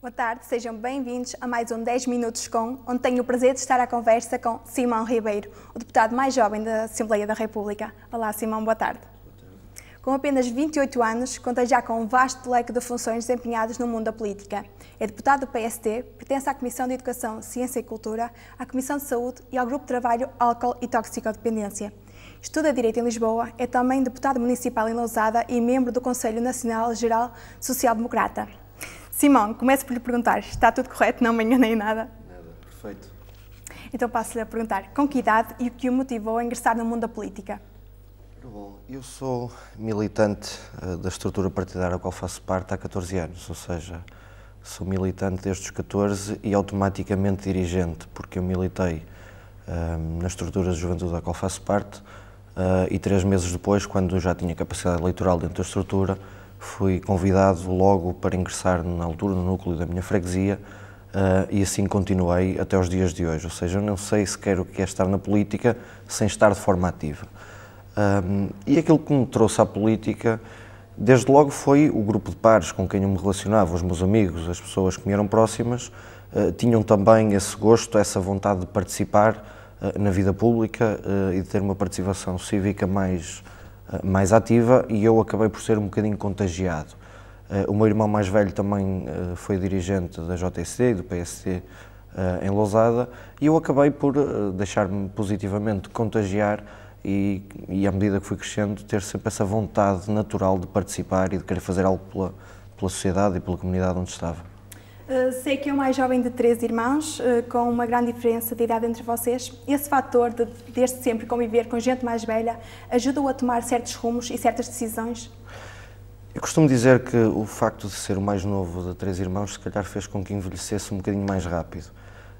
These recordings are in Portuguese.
Boa tarde, sejam bem-vindos a mais um 10 Minutos com, onde tenho o prazer de estar à conversa com Simão Ribeiro, o deputado mais jovem da Assembleia da República. Olá, Simão, boa tarde. Com apenas 28 anos, conta já com um vasto leque de funções desempenhadas no mundo da política. É deputado do PST, pertence à Comissão de Educação, Ciência e Cultura, à Comissão de Saúde e ao Grupo de Trabalho Álcool e Toxicodependência. Estuda Direito em Lisboa, é também deputado municipal em Lousada e membro do Conselho Nacional Geral Social Democrata. Simão, começo por lhe perguntar: está tudo correto? Não me enganei nada? Nada, perfeito. Então passo-lhe a perguntar: com que idade e o que o motivou a ingressar no mundo da política? Bom, eu sou militante eh, da estrutura partidária a qual faço parte há 14 anos, ou seja, sou militante desde os 14 e automaticamente dirigente, porque eu militei hum, na estrutura de juventude da qual faço parte Uh, e três meses depois, quando já tinha capacidade eleitoral dentro da estrutura, fui convidado logo para ingressar na altura no núcleo da minha freguesia uh, e assim continuei até os dias de hoje. Ou seja, eu não sei se quero que é estar na política sem estar de forma ativa. Um, e aquilo que me trouxe à política, desde logo, foi o grupo de pares com quem eu me relacionava, os meus amigos, as pessoas que me eram próximas, uh, tinham também esse gosto, essa vontade de participar uh, na vida pública uh, e de ter uma participação cívica mais, mais ativa, e eu acabei por ser um bocadinho contagiado. o meu irmão mais velho também foi dirigente da JTC e do PSC em Lousada, e eu acabei por deixar-me positivamente contagiar e, e à medida que fui crescendo, ter sempre essa vontade natural de participar e de querer fazer algo pela, pela sociedade e pela comunidade onde estava. Eh, sei que é o mais jovem de três irmãos, eh, com uma grande diferença de idade entre vocês. Esse fator de, desde sempre, conviver com gente mais velha, ajuda-o a tomar certos rumos e certas decisões? Eu costumo dizer que o facto de ser o mais novo de três irmãos, se calhar fez com que envelhecesse um bocadinho mais rápido.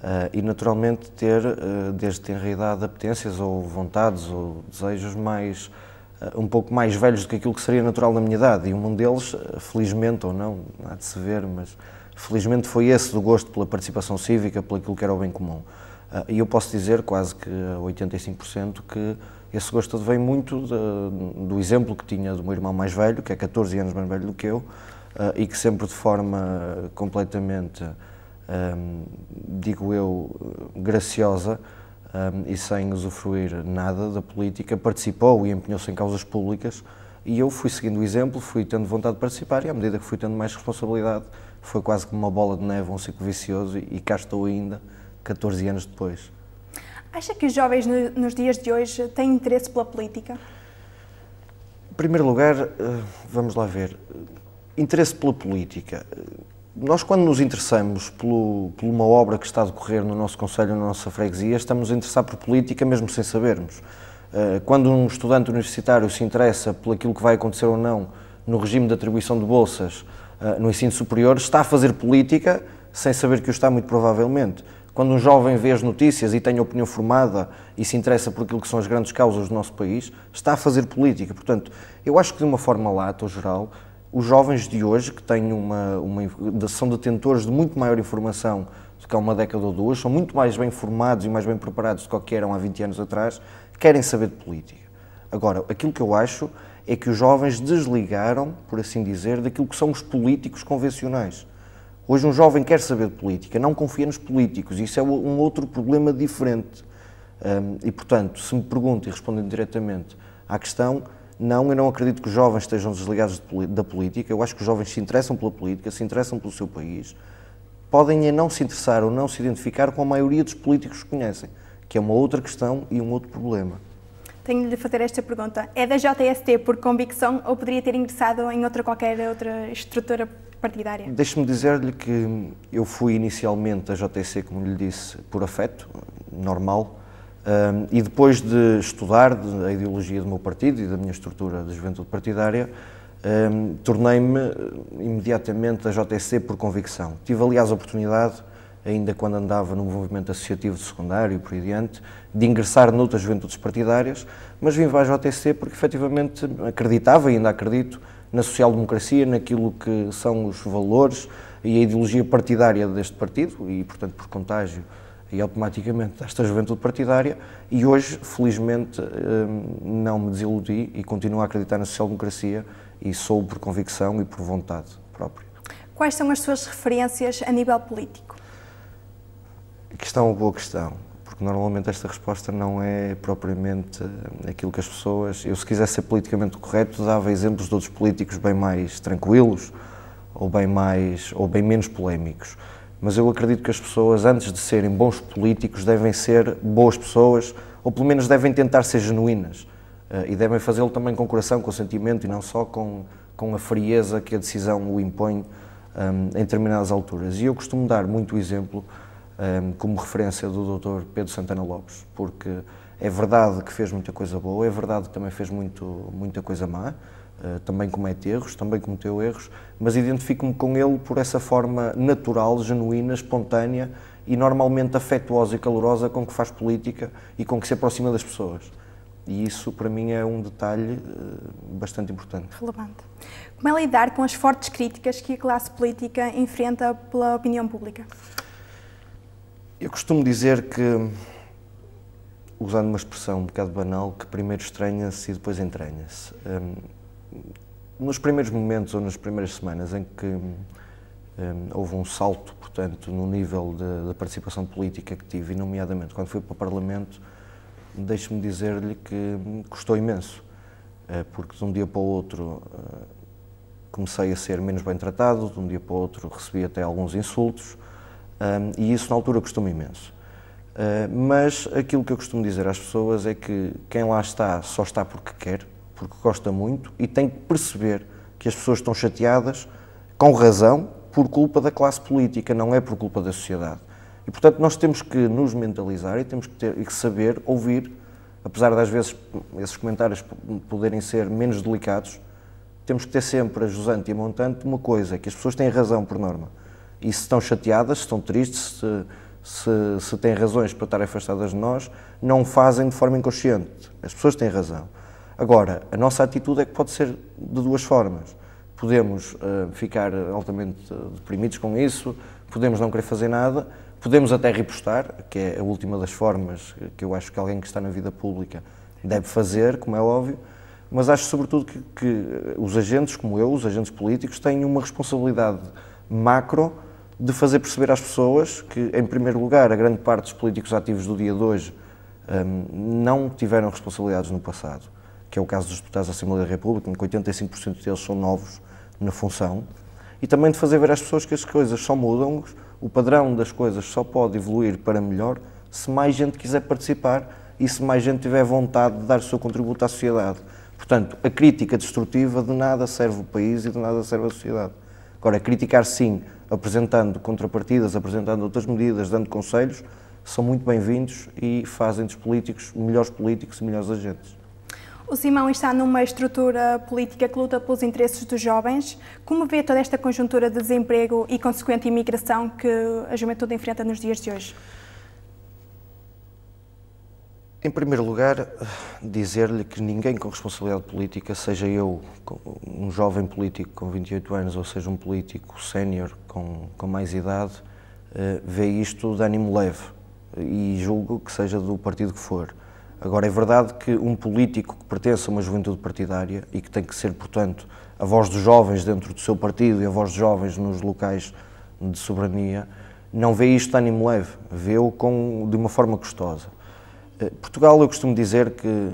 Uh, e naturalmente ter, uh, desde tenra idade, apetências ou vontades ou desejos mais uh, um pouco mais velhos do que aquilo que seria natural na minha idade. E um deles, felizmente ou não, há de se ver, mas felizmente foi esse do gosto pela participação cívica, pelo aquilo que era o bem comum. e eu posso dizer, quase que 85%, que esse gosto vem muito de, do exemplo que tinha do meu irmão mais velho, que é 14 anos mais velho do que eu, e que sempre de forma completamente digo eu, graciosa e sem usufruir nada da política, participou e empenhou-se em causas públicas e eu fui seguindo o exemplo, fui tendo vontade de participar e à medida que fui tendo mais responsabilidade, foi quase como uma bola de neve, um ciclo vicioso e cá estou ainda, 14 anos depois. Acha que os jovens nos dias de hoje têm interesse pela política? Em primeiro lugar, eh, vamos lá ver, interesse pela política nós quando nos interessamos pelo, por uma obra que está a decorrer no nosso conselho, na nossa freguesia, estamos a interessar por política mesmo sem sabermos. Eh, quando um estudante universitário se interessa por aquilo que vai acontecer ou não no regime de atribuição de bolsas eh, no ensino superior, está a fazer política sem saber que o está, muito provavelmente. Quando um jovem vê as notícias e tem opinião formada e se interessa por aquilo que são as grandes causas do nosso país, está a fazer política. Portanto, eu acho que de uma forma lata ou geral, os jovens de hoje, que têm uma, uma, são detentores de muito maior informação do que há uma década ou duas, são muito mais bem formados e mais bem preparados do que eram há 20 anos atrás, querem saber de política. Agora, aquilo que eu acho é que os jovens desligaram, por assim dizer, daquilo que são os políticos convencionais. Hoje um jovem quer saber de política, não confia nos políticos, isso é um outro problema diferente. Um, e, portanto, se me perguntam e respondendo diretamente à questão, não, eu não acredito que os jovens estejam desligados de, da política. Eu acho que os jovens se interessam pela política, se interessam pelo seu país. Podem não se interessar ou não se identificar com a maioria dos políticos que conhecem, que é uma outra questão e um outro problema. Tenho de fazer esta pergunta. É da JST por convicção ou poderia ter ingressado em outra qualquer outra estrutura partidária? Deixe-me dizer-lhe que eu fui inicialmente a JTC, como lhe disse, por afeto, normal e depois de estudar de, a ideologia do meu partido e da minha estrutura de juventude partidária, tornei-me eh, imediatamente a JTC por convicção. Tive, aliás, a oportunidade, ainda quando andava no movimento associativo de secundário e por aí adiante, de ingressar noutras juventudes partidárias, mas vim para a JTC porque efetivamente acreditava e ainda acredito na social-democracia, naquilo que são os valores e a ideologia partidária deste partido e, portanto, por contágio, e automaticamente esta juventude partidária e hoje, felizmente, hum, não me desiludi e continuo a acreditar na social-democracia e sou por convicção e por vontade própria. Quais são as suas referências a nível político? Questão uma boa questão, porque normalmente esta resposta não é propriamente aquilo que as pessoas... Eu, se quisesse ser politicamente correto, dava exemplos de outros políticos bem mais tranquilos ou bem, mais, ou bem menos polémicos mas eu acredito que as pessoas, antes de serem bons políticos, devem ser boas pessoas, ou pelo menos devem tentar ser genuínas. Eh, e devem fazê-lo também com coração, com sentimento e não só com, com a frieza que a decisão o impõe um, ehm, em determinadas alturas. E eu costumo dar muito exemplo um, ehm, como referência do Dr. Pedro Santana Lopes, porque é verdade que fez muita coisa boa, é verdade que também fez muito, muita coisa má, eh, também comete erros, também cometeu erros, mas identifico-me com ele por essa forma natural, genuína, espontânea e normalmente afetuosa e calorosa com que faz política e com que se aproxima das pessoas. E isso, para mim, é um detalhe eh, bastante importante. Relevante. Como é lidar com as fortes críticas que a classe política enfrenta pela opinião pública? Eu costumo dizer que, usando uma expressão um bocado banal, que primeiro estranha-se e depois entranha-se. Hum, nos primeiros momentos ou nas primeiras semanas em que um, houve um salto, portanto, no nível da participação política que tive, e nomeadamente quando fui para o Parlamento, deixe-me dizer-lhe que hum, custou imenso, eh, porque de um dia para o outro eh, comecei a ser menos bem tratado, de um dia para o outro recebi até alguns insultos, hum, e isso na altura custou-me imenso. Eh, mas aquilo que eu costumo dizer às pessoas é que quem lá está só está porque quer, porque gosta muito e tem que perceber que as pessoas estão chateadas, com razão, por culpa da classe política, não é por culpa da sociedade. E, portanto, nós temos que nos mentalizar e temos que, ter, e que saber ouvir, apesar das vezes esses comentários poderem ser menos delicados, temos que ter sempre a jusante e a montante uma coisa, que as pessoas têm razão por norma. E se estão chateadas, se estão tristes, se, se, se têm razões para estar afastadas de nós, não fazem de forma inconsciente. As pessoas têm razão. Agora, a nossa atitude é que pode ser de duas formas. Podemos uh, ficar altamente eh, deprimidos com isso, podemos não querer fazer nada, podemos até repostar, que é a última das formas que eu acho que alguém que está na vida pública deve fazer, como é óbvio, mas acho sobretudo que, que eh, os agentes como eu, os agentes políticos, têm uma responsabilidade macro de fazer perceber às pessoas que, em primeiro lugar, a grande parte dos políticos ativos do dia de hoje um, ehm, não tiveram responsabilidades no passado que é o caso dos deputados da Assembleia da República, em que 85% deles são novos na função, e também de fazer ver às pessoas que as coisas só mudam, o padrão das coisas só pode evoluir para melhor se mais gente quiser participar e se mais gente tiver vontade de dar o seu contributo à sociedade. Portanto, a crítica destrutiva de nada serve o país e de nada serve a sociedade. Agora, criticar sim, apresentando contrapartidas, apresentando outras medidas, dando conselhos, são muito bem-vindos e fazem dos políticos melhores políticos e melhores agentes. O Simão está numa estrutura política que luta pelos interesses dos jovens. Como vê toda esta conjuntura de desemprego e consequente imigração que a juventude enfrenta nos dias de hoje? Em primeiro lugar, dizer-lhe que ninguém com responsabilidade política, seja eu um jovem político com 28 anos ou seja um político sénior com, com mais idade, eh, vê isto de ânimo leve e julgo que seja do partido que for. Agora, é verdade que um político que pertence a uma juventude partidária e que tem que ser, portanto, a voz dos jovens dentro do seu partido e a voz dos jovens nos locais de soberania, não vê isto de ânimo leve, vê-o de uma forma gostosa. Eh, Portugal, eu costumo dizer que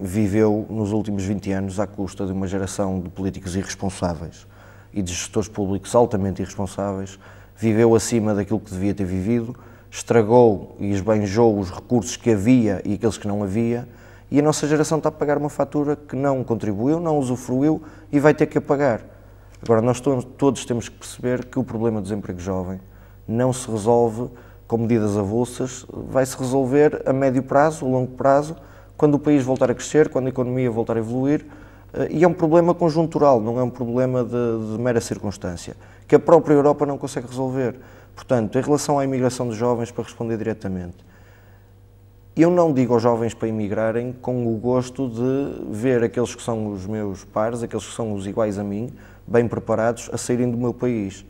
viveu nos últimos 20 anos à custa de uma geração de políticos irresponsáveis e de gestores públicos altamente irresponsáveis, viveu acima daquilo que devia ter vivido estragou e esbanjou os recursos que havia e aqueles que não havia, e a nossa geração está a pagar uma fatura que não contribuiu, não usufruiu e vai ter que a pagar. Agora, nós todos temos que perceber que o problema do desemprego jovem não se resolve com medidas avulsas, vai se resolver a médio prazo, a longo prazo, quando o país voltar a crescer, quando a economia voltar a evoluir, eh, e é um problema conjuntural, não é um problema de, de mera circunstância, que a própria Europa não consegue resolver. Portanto, em relação à imigração dos jovens, para responder diretamente, eu não digo aos jovens para imigrarem com o gosto de ver aqueles que são os meus pares, aqueles que são os iguais a mim, bem preparados a saírem do meu país.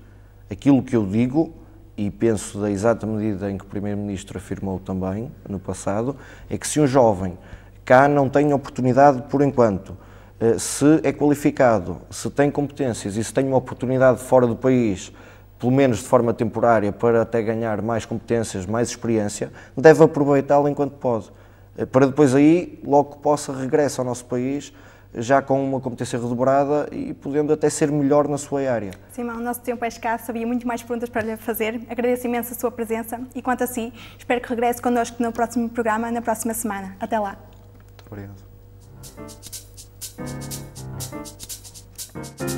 Aquilo que eu digo, e penso da exata medida em que o Primeiro-Ministro afirmou também no passado, é que se um jovem cá não tem oportunidade por enquanto, eh, se é qualificado, se tem competências e se tem uma oportunidade fora do país pelo menos de forma temporária, para até ganhar mais competências, mais experiência, deve aproveitá-lo enquanto pode, eh, para depois aí, logo que possa, regressa ao nosso país, já com uma competência redobrada e podendo até ser melhor na sua área. Simão, o nosso tempo é escasso, havia muito mais perguntas para lhe fazer. Agradeço imenso a sua presença e, quanto a si, espero que regresse connosco no próximo programa, na próxima semana. Até lá. Muito obrigado.